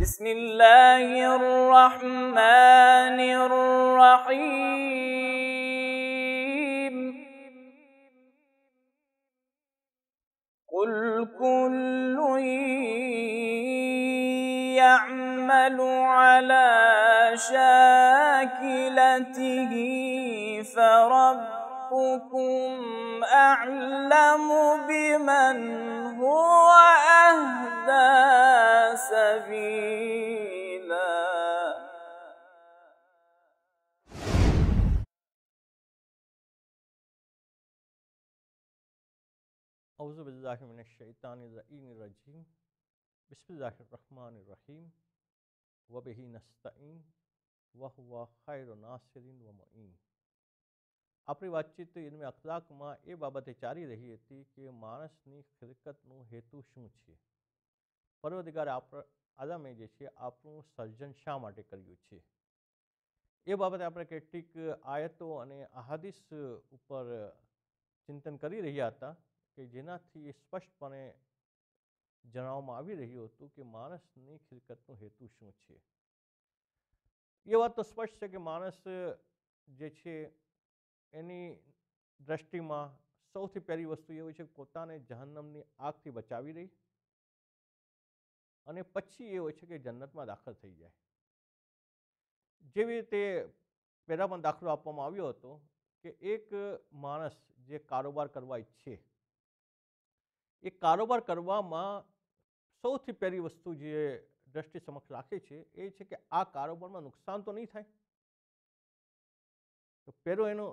بسم الله الرحمن الرحيم قل كل يعمل على شاكلته فربكم أعلم بمن هو أهدى سبيلا أعوذ بالله من الشيطان الرجيم الرجيم بسم الله الرحمن الرحيم وبه نستعين वह खैर नासरीन व मोइन આપણી વાતચીત એની અખલાકમાં એ બાબતે ચાલી રહી હતી કે માણસની ખિરકતનું હેતુ શું છે પરવદિગાર આપ આજે અમે જે છે આપણું સર્જન શા માટે કર્યું છે એ બાબતે આપણે કેટલીક આયતો અને અહાદીસ ઉપર ચિંતન કરી રહ્યા હતા કે જેનાથી એ સ્પષ્ટપણે જણાવવામાં આવી રહ્યું હતું કે માણસની ખિલકતનો હેતુ શું છે એ વાત તો સ્પષ્ટ છે કે માણસ જે છે એની દ્રષ્ટિમાં સૌથી પહેલી વસ્તુ એવી છે પોતાને જહન્નમની આગથી બચાવી રહી અને પછી એ હોય છે કે જન્નતમાં દાખલ થઈ જાય જેવી રીતે પહેલાં પણ દાખલો આપવામાં આવ્યો હતો કે એક માણસ જે કારોબાર કરવા ઈચ્છે એ કારોબાર કરવામાં સૌથી પહેલી વસ્તુ જે દ્રષ્ટિ સમક્ષ રાખે છે એ છે કે આ કારોબારમાં નુકસાન તો નહીં થાય તો પહેલો એનો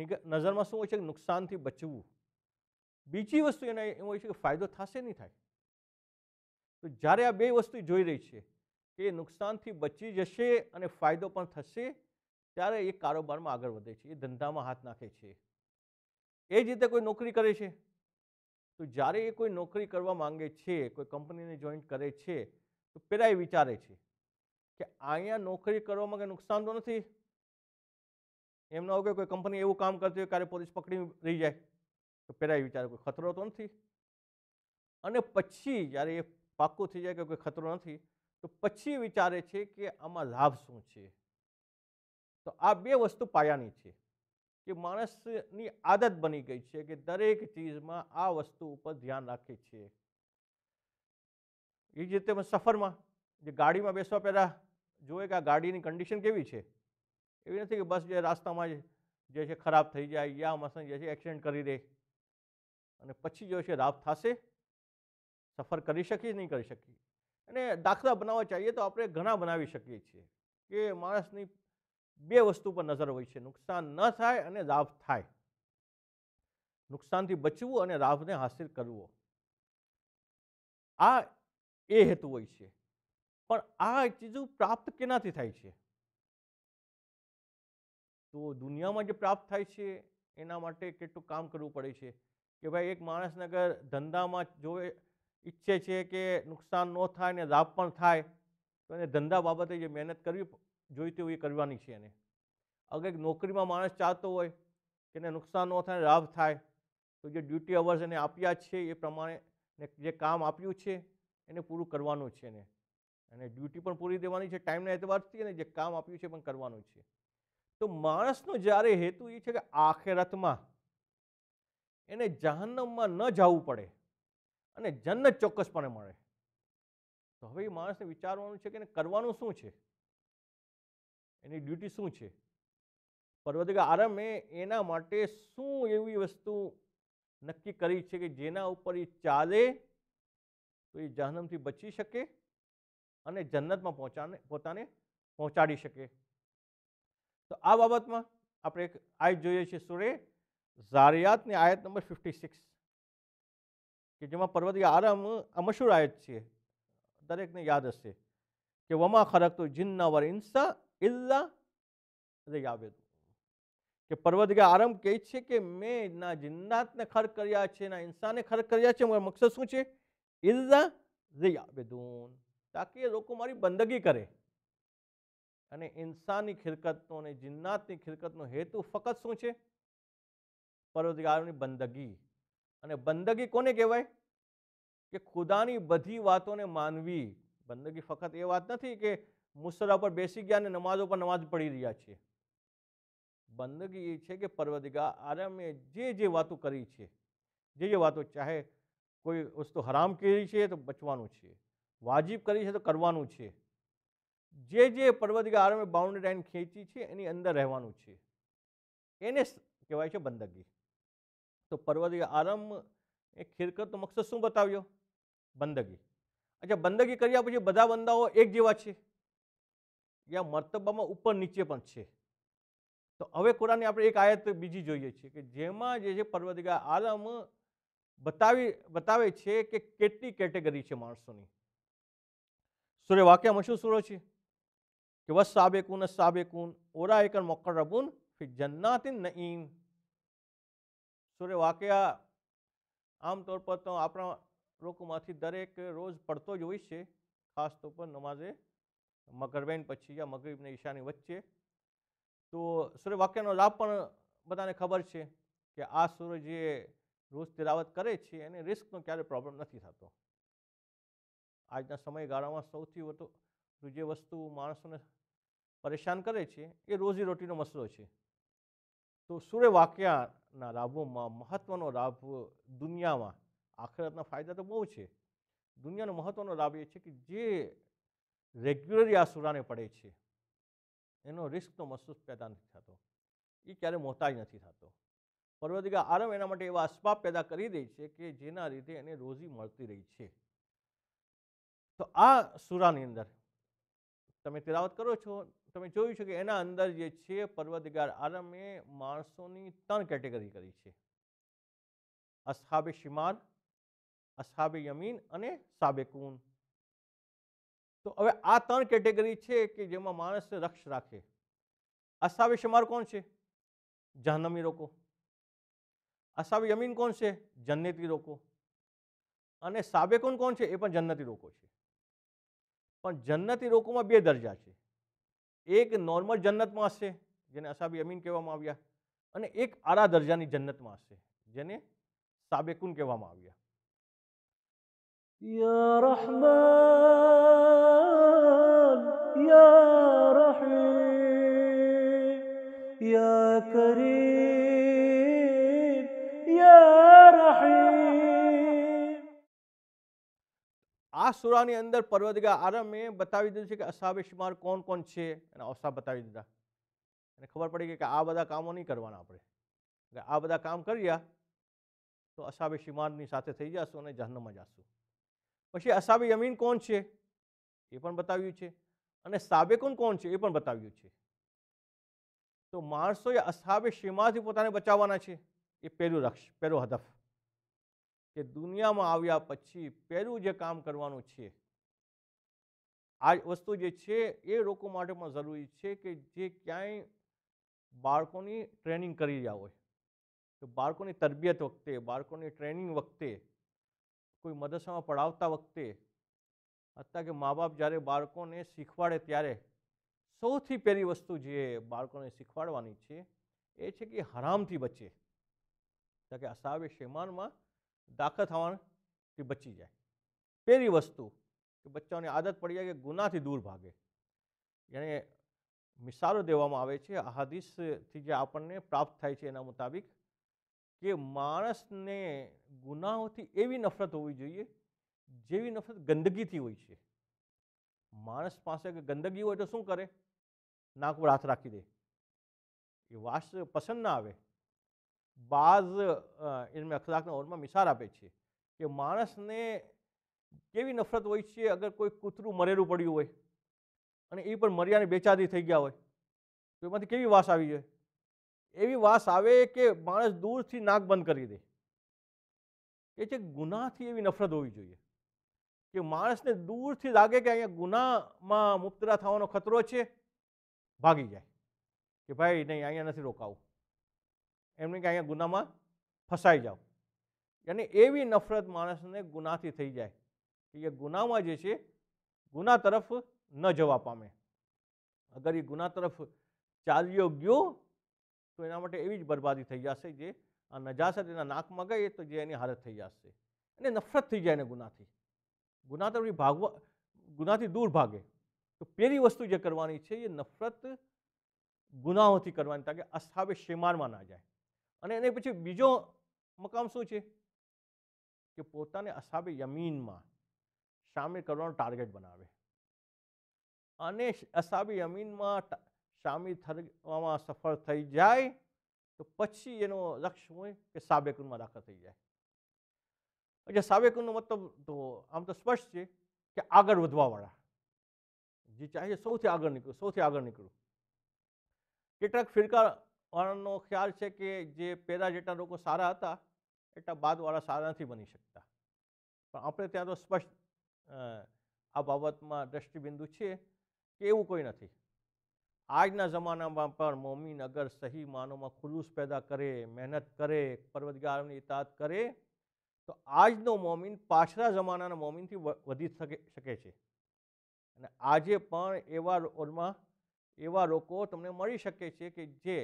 નજરમાં શું હોય છે કે નુકસાનથી બચવું બીજી વસ્તુ એને એ હોય છે કે ફાયદો થશે નહીં થાય તો જ્યારે આ બે વસ્તુ જોઈ રહી છે કે નુકસાનથી બચી જશે અને ફાયદો પણ થશે ત્યારે એ કારોબારમાં આગળ વધે છે એ ધંધામાં હાથ નાખે છે એ જ રીતે કોઈ નોકરી કરે છે તો જ્યારે એ કોઈ નોકરી કરવા માંગે છે કોઈ કંપનીને જોઈન્ટ કરે છે તો પહેલાં એ વિચારે છે કે અહીંયા નોકરી કરવામાં કંઈ નુકસાન તો નથી એમનો ન કે કોઈ કંપની એવું કામ કરતી હોય ક્યારે પોલીસ પકડી રહી જાય તો પહેલાં એ વિચારે કોઈ ખતરો તો નથી અને પછી જ્યારે એ પાક્કું થઈ જાય કે કોઈ ખતરો નથી તો પછી વિચારે છે કે આમાં લાભ શું છે તો આ બે વસ્તુ પાયાની છે કે માણસની આદત બની ગઈ છે કે દરેક ચીજમાં આ વસ્તુ ઉપર ધ્યાન રાખે છે એ જ રીતે સફરમાં જે ગાડીમાં બેસવા પહેલાં જોવે કે આ ગાડીની કન્ડિશન કેવી છે એવી નથી કે બસ જે રાસ્તામાં જે છે ખરાબ થઈ જાય યા મસન જે છે એક્સિડન્ટ કરી દે અને પછી જો છે રાફ થશે સફર કરી શકીએ નહીં કરી શકીએ અને દાખલા બનાવવા ચાહીએ તો આપણે ઘણા બનાવી શકીએ છીએ કે માણસની બે વસ્તુ પર નજર હોય છે નુકસાન ન થાય અને લાભ થાય નુકસાનથી બચવું અને લાભને હાસિલ કરવો આ એ હેતુ હોય છે પણ આ ચીજો પ્રાપ્ત કેનાથી થાય છે તો દુનિયામાં જે પ્રાપ્ત થાય છે એના માટે કેટલું કામ કરવું પડે છે કે ભાઈ એક માણસને અગર ધંધામાં જોવે ઈચ્છે છે કે નુકસાન ન થાય ને લાભ પણ થાય તો એને ધંધા બાબતે જે મહેનત કરવી જોઈતી હોય એ કરવાની છે એને અગર નોકરીમાં માણસ ચાહતો હોય કે એને નુકસાન ન થાય લાભ થાય તો જે ડ્યુટી અવર્સ એને આપ્યા છે એ પ્રમાણે ને જે કામ આપ્યું છે એને પૂરું કરવાનું છે એને અને ડ્યુટી પણ પૂરી દેવાની છે ટાઈમના એતવારથી અને જે કામ આપ્યું છે પણ કરવાનું છે તો માણસનો જ્યારે હેતુ એ છે કે આખે રથમાં એને જહન્નમમાં ન જવું પડે અને જન્નત ચોક્કસપણે મળે તો હવે એ માણસને વિચારવાનું છે કે એને કરવાનું શું છે એની ડ્યુટી શું છે પરવદગા આરમે એના માટે શું એવી વસ્તુ નક્કી કરી છે કે જેના ઉપર એ ચાલે તો એ જહનમથી બચી શકે અને જન્નતમાં પહોંચાને પોતાને પહોંચાડી શકે તો આ બાબતમાં આપણે એક આયત જોઈએ છીએ સુરે ઝારિયાતની આયત નંબર ફિફ્ટી સિક્સ કે જેમાં પર્વતીય આરામ અમે આયત છે દરેકને યાદ હશે કે વમા ખરકતો તો વર ઇન્સા ઇલ્લા રિયાવેદ કે પર્વતગા આરંભ કહે છે કે મેં ના જિન્નાતને ખર કર્યા છે ના ઇન્સાને ખર કર્યા છે મારો મકસદ શું છે ઇલ્લા રિયાબેદૂન તાકી એ લોકો મારી બંદગી કરે અને ઇન્સાનની ખિલકતનો અને જિન્નાતની ખિલકતનો હેતુ ફક્ત શું છે પર્વતગારોની બંદગી અને બંદગી કોને કહેવાય કે ખુદાની બધી વાતોને માનવી બંદગી ફકત એ વાત નથી કે મુસ્લા પર બેસી ગયા ને નમાઝો પર નમાઝ પડી રહ્યા છે બંદગી એ છે કે પરવદiga આરામે જે જે વાતો કરી છે જે જે વાતો ચાહે કોઈ ઉસતો હરામ કરી છે તો بچવાનું છે વાજીબ કરી છે તો કરવાનું છે જે જે પરવદiga આરામે બાઉન્ડરી લાઈન ખેંચી છે એની અંદર રહેવાનું છે એને કહેવાય છે બંદગી તો પર્વદiga આરમ એ ખિરકત મક્ષસું બતાવ્યો બંદગી અચ્છા બંદગી કરી આપણે બધા બંદાઓ એક જેવા છે يا મર્તબામાં ઉપર નીચે પણ છે તો હવે કુરાને આપણે એક આયત બીજી જોઈએ છે કે જેમાં જે પર્વદiga આરમ બતાવી બતાવે છે કે કેટલી કેટેગરી છે માણસોની સુરે વાક્ય મશૂર સુરો છે કે વસબ એકુન વસબ એકુન ઓરા એક મક્કરબુન ફિ જન્નતૈન નઈમ सूर्य વાક્યા આમતોર પર તો આપણા લોકોમાંથી દરેક રોજ પડતો જ હોય છે ખાસ તો પણ નમાઝે મગરબેન પછી યા મગરીબને ઈશાની વચ્ચે તો સૂર્ય વાક્યનો લાભ પણ બધાને ખબર છે કે આ સૂર્ય જે રોજ તિરાવત કરે છે એને રિસ્કનો ક્યારે પ્રોબ્લેમ નથી થતો આજના સમયગાળામાં સૌથી વધુ જે વસ્તુ માણસોને પરેશાન કરે છે એ રોજી રોટીનો મસલો છે તો સૂર્ય વાક્યા ના લાભોમાં મહત્ત્વનો લાભ દુનિયામાં આખરતના ફાયદા તો બહુ છે દુનિયાનો મહત્ત્વનો લાભ એ છે કે જે રેગ્યુલરલી આ સુરાને પડે છે એનો રિસ્ક તો મહેસૂસ પેદા નથી થતો એ ક્યારે મોહતાજ નથી થતો પરવદિકા આરમ એના માટે એવા અસ્બાબ પેદા કરી દે છે કે જેના લીધે એને રોજી મળતી રહી છે તો આ સુરાની અંદર તમે તિલાવત કરો છો તમે જોયું છે કે એના અંદર જે છે પર્વતગાર આરમે માણસોની ત્રણ કેટેગરી કરી છે અસહાબે શિમાન અસહાબે યમીન અને સાબેકૂન તો હવે આ ત્રણ કેટેગરી છે કે જેમાં માણસને રક્ષ રાખે અસાવે શિમાર કોણ છે જહનમી રોકો અસાવે યમીન કોણ છે જન્નતી રોકો અને સાબેકુન કોણ છે એ પણ જન્નતી રોકો છે પણ જન્નતી રોકોમાં બે દરજા છે એક નોર્મલ જન્નતમાં હશે જેને અસાબી અમીન કહેવામાં આવ્યા અને એક આરા દરજાની જન્નતમાં હશે જેને સાબેકુન કહેવામાં આવ્યા યા રહમાન યા આ સુરાની અંદર પર્વદગા આરમે બતાવી દીધું છે કે અસાબે શુમાર કોણ કોણ છે અને અવસા બતાવી દીધા અને ખબર પડી ગઈ કે આ બધા કામો નહીં કરવાના આપણે આ બધા કામ કર્યા તો અસાબે શિમારની સાથે થઈ જશું અને જહન્મમાં જશું પછી અસાબે યમીન કોણ છે એ પણ બતાવ્યું છે અને સાબેકુન કોણ છે એ પણ બતાવ્યું છે તો માણસોએ અસાબે શિમાથી પોતાને બચાવવાના છે એ પહેલું લક્ષ પહેલો હદફ કે દુનિયામાં આવ્યા પછી પહેલું જે કામ કરવાનું છે આ વસ્તુ જે છે એ લોકો માટે પણ જરૂરી છે કે જે ક્યાંય બાળકોની ટ્રેનિંગ કરી રહ્યા હોય તો બાળકોની તરબિયત વખતે બાળકોની ટ્રેનિંગ વખતે કોઈ મદરસામાં પડાવતા વખતે અથવા કે મા બાપ જ્યારે બાળકોને શીખવાડે ત્યારે સૌથી પહેલી વસ્તુ જે બાળકોને શીખવાડવાની છે એ છે કે હરામથી બચે કે અસાવ્ય શેમાનમાં દાખલ થવાથી બચી જાય પહેલી વસ્તુ કે બચ્ચાઓની આદત પડી જાય કે ગુનાથી દૂર ભાગે એને મિસાલો દેવામાં આવે છે હાદીસથી જે આપણને પ્રાપ્ત થાય છે એના મુતાબિક કે માણસને ગુનાઓથી એવી નફરત હોવી જોઈએ જેવી નફરત ગંદકીથી હોય છે માણસ પાસે ગંદકી હોય તો શું કરે નાક પર હાથ રાખી દે એ વાસ પસંદ ના આવે બાઝ ઇલ્મ અખલાકના ઓરમાં મિસાર આપે છે કે માણસને કેવી નફરત હોય છે અગર કોઈ કૂતરું મરેલું પડ્યું હોય અને એ પણ મર્યાને બેચાદી થઈ ગયા હોય તો એમાંથી કેવી વાસ આવી જાય એવી વાસ આવે કે માણસ દૂરથી નાક બંધ કરી દે એ છે ગુનાથી એવી નફરત હોવી જોઈએ કે માણસને દૂરથી લાગે કે અહીંયા ગુનામાં મુક્તરા થવાનો ખતરો છે ભાગી જાય કે ભાઈ નહીં અહીંયા નથી રોકાવું એમને કે અહીંયા ગુનામાં ફસાઈ જાઓ યાની એવી નફરત માણસને ગુનાથી થઈ જાય કે એ ગુનામાં જે છે ગુના તરફ ન જવા પામે અગર એ ગુના તરફ ચાલ્યો ગયો તો એના માટે એવી જ બરબાદી થઈ જશે જે આ નજાસત એના નાકમાં ગઈ તો જે એની હાલત થઈ જશે એને નફરત થઈ જાય એને ગુનાથી ગુના તરફથી ભાગવા ગુનાથી દૂર ભાગે તો પહેલી વસ્તુ જે કરવાની છે એ નફરત ગુનાઓથી કરવાની તાકે અસ્થાવે શેમારમાં ના જાય અને એને પછી બીજો મકામ શું છે કે પોતાને અસાબે યમીનમાં સામેલ કરવાનો ટાર્ગેટ બનાવે અને અસાબી યમીનમાં સામેલ થવામાં સફળ થઈ જાય તો પછી એનો લક્ષ્ય હોય કે સાબેકુનમાં દાખલ થઈ જાય એટલે સાબેકુનનો મતલબ તો આમ તો સ્પષ્ટ છે કે આગળ વધવાવાળા જે ચાહે સૌથી આગળ નીકળું સૌથી આગળ નીકળું કેટલાક ફિરકા પણનો ખ્યાલ છે કે જે પહેલાં જેટલા લોકો સારા હતા એટલા બાદવાળા સારા નથી બની શકતા પણ આપણે ત્યાં તો સ્પષ્ટ આ બાબતમાં દ્રષ્ટિબિંદુ છે કે એવું કોઈ નથી આજના જમાનામાં પણ મોમીન અગર સહી માનોમાં ખુલ્લુસ પેદા કરે મહેનત કરે પર્વતગારની ઇતાત કરે તો આજનો મોમીન પાછલા જમાનાના મોમીનથી વધી શકે શકે છે અને આજે પણ એવા રોલમાં એવા લોકો તમને મળી શકે છે કે જે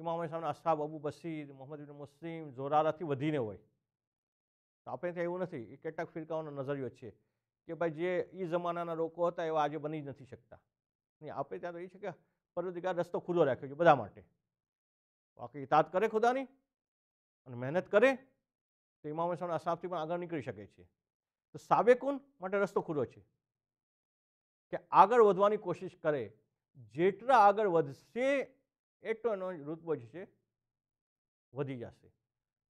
ઇમામ સામે અસાબ અબુ બસીર મોહમ્મદ ઇબન મુસ્લિમ જોરારાથી વધીને હોય તો આપણે ત્યાં એવું નથી એ કેટલાક ફિરકાઓનો નજરિયો છે કે ભાઈ જે એ જમાનાના લોકો હતા એવા આજે બની જ નથી શકતા નહીં આપણે ત્યાં તો એ છે કે પરવદિગાર રસ્તો ખુલ્લો રાખ્યો છે બધા માટે બાકી ઇતાત કરે ખુદાની અને મહેનત કરે તો ઇમામ સામે અસાબથી પણ આગળ નીકળી શકે છે તો સાબેકુન માટે રસ્તો ખુલ્લો છે કે આગળ વધવાની કોશિશ કરે જેટલા આગળ વધશે એટલો એનો રુતબો જે છે વધી જશે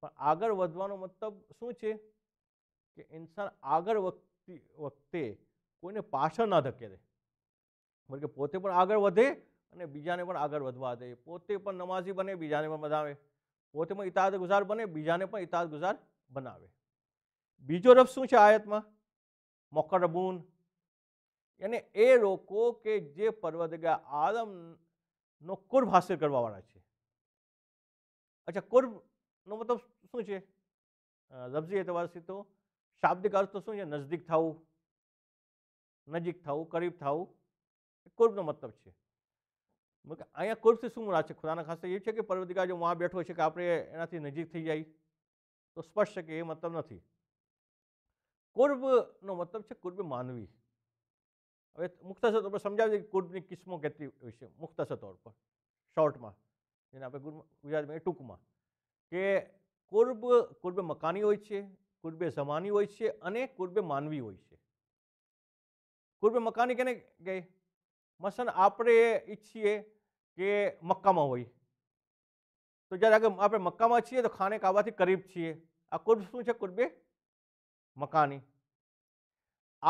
પણ આગળ વધવાનો મતલબ શું છે કે ઇન્સાન આગળ વખતે વખતે કોઈને પાછળ ના ધકેલે કારણ કે પોતે પણ આગળ વધે અને બીજાને પણ આગળ વધવા દે પોતે પણ નમાઝી બને બીજાને પણ બનાવે પોતે પણ ઇતાદ ગુજાર બને બીજાને પણ ઇતાદ ગુજાર બનાવે બીજો રફ શું છે આયતમાં મોકરબૂન અને એ લોકો કે જે પરવદગા આદમ हासिल भास्कर वाला है अच्छा कुर्ब नो मतलब शू लफ्जी एतवार से तो शाब्दिक अर्थ तो शू नजदीक थव नजीक थव करीब थव कुर्ब ना मतलब है अँ कुर्ब से शू मुराद खुदा खास ये है कि पर्वतिका जो वहाँ बैठो कि आप नजीक थी जाए तो स्पष्ट के मतलब नहीं कुर्ब ना मतलब है कुर्ब मानवी હવે મુખ્તસર તોર પર સમજાવજો કે કુટની કિસ્મો કેટલી વિશે મુખ્તસર તોર પર શોર્ટમાં જેને આપણે ગુજરાતમાં ટૂંકમાં કે કુર્બ કુર્બે મકાની હોય છે કુર્બે જમાની હોય છે અને કુર્બે માનવી હોય છે કુર્બે મકાની કેને ગઈ મસન આપણે ઈચ્છીએ કે મક્કામાં હોય તો જ્યારે આગળ આપણે મક્કામાં છીએ તો ખાને કાબાથી કરીબ છીએ આ કુર્બ શું છે કુર્બે મકાની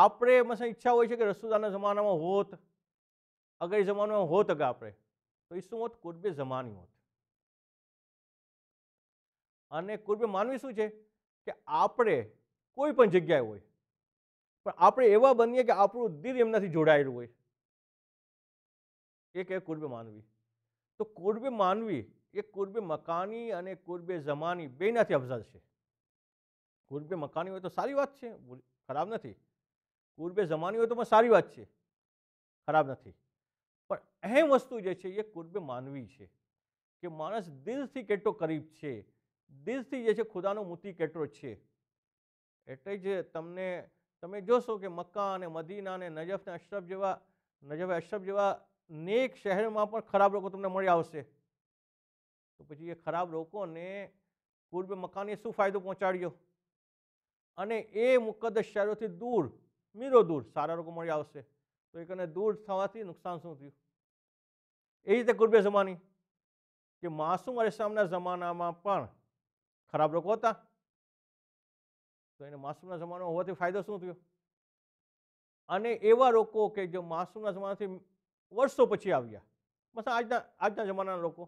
આપણે એમાં ઈચ્છા હોય છે કે રસુદાના જમાનામાં હોત અગર જમાનામાં હોત અગા આપણે તો એ શું હોત કુર્બે જમાની હોત અને કુર્બે માનવી શું છે કે આપણે કોઈ પણ જગ્યાએ હોય પણ આપણે એવા બનીએ કે આપણું દિલ એમનાથી જોડાયેલું હોય એ કહે કુર્બે માનવી તો કુર્બે માનવી એ કુર્બે મકાની અને કુર્બે જમાની બેનાથી અફઝલ છે કુર્બે મકાની હોય તો સારી વાત છે ખરાબ નથી કુર્બે જમાની હોય તો પણ સારી વાત છે ખરાબ નથી પણ અહેમ વસ્તુ જે છે એ કુર્બે માનવી છે કે માણસ દિલથી કેટલો કરીબ છે દિલથી જે છે ખુદાનો મૂતી કેટલો છે એટલે જ તમને તમે જોશો કે મક્કા અને મદીના અને નજફ અને અશરફ જેવા નજફ અશરફ જેવા નેક શહેરમાં પણ ખરાબ લોકો તમને મળી આવશે તો પછી એ ખરાબ લોકોને પૂર્વે મકાનને શું ફાયદો પહોંચાડ્યો અને એ મુકદ્દસ શહેરોથી દૂર મીરો દૂર સારા લોકો મળી આવશે તો એ કને દૂર થવાથી નુકસાન શું થયું એ રીતે કુર્બે જમાની કે માસૂમ અરેસામના જમાનામાં પણ ખરાબ લોકો હતા તો એને માસૂમના જમાનો હોવાથી ફાયદો શું થયો અને એવા લોકો કે જે માસૂમના જમાનાથી વર્ષો પછી આવ્યા બસ આજના આજના જમાનાના લોકો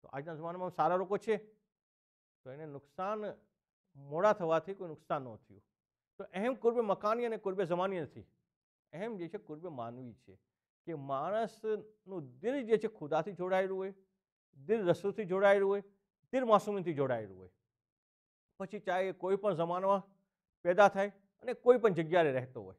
તો આજના જમાનામાં સારા લોકો છે તો એને નુકસાન મોડા થવાથી કોઈ નુકસાન ન થયું તો અહેમ કુર્બે મકાની અને કુર્બે જમાની નથી અહેમ જે છે કુર્બે માનવી છે કે માણસનું દિલ જે છે ખુદાથી જોડાયેલું હોય દિલ રસૂલથી જોડાયેલું હોય દિલ માસૂમીથી જોડાયેલું હોય પછી ચાહે એ કોઈ પણ જમાનામાં પેદા થાય અને કોઈ પણ જગ્યાએ રહેતો હોય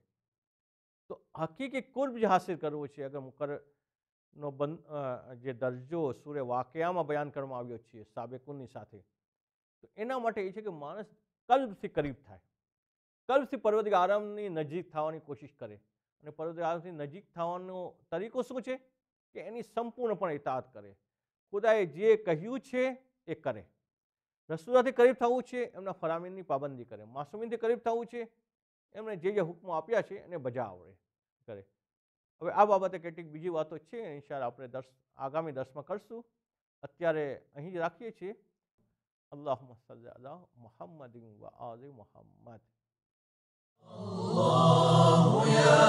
તો હકીકી કુર્બ જે હાસિલ કરવો છે અગર મુકરનો બંધ જે દરજ્જો સૂર્ય વાકયામાં બયાન કરવામાં આવ્યો છે સાબેકુનની સાથે તો એના માટે એ છે કે માણસ કલ્બથી કરીબ થાય કલ્પથી આરામની નજીક થવાની કોશિશ કરે અને પર્વતગારામથી નજીક થવાનો તરીકો શું છે કે એની સંપૂર્ણપણે ઇતાત કરે ખુદાએ જે કહ્યું છે એ કરે રસુદાથી કરીબ થવું છે એમના ફરામીનની પાબંદી કરે માસુમીનથી કરીબ થવું છે એમણે જે જે હુકમો આપ્યા છે એને બજા આવડે કરે હવે આ બાબતે કેટલીક બીજી વાતો છે ઇન્શાલ આપણે દસ આગામી દસમાં કરશું અત્યારે અહીં જ રાખીએ છીએ અલ્લાહ મસલ્લા મહમ્મદ વા الله يا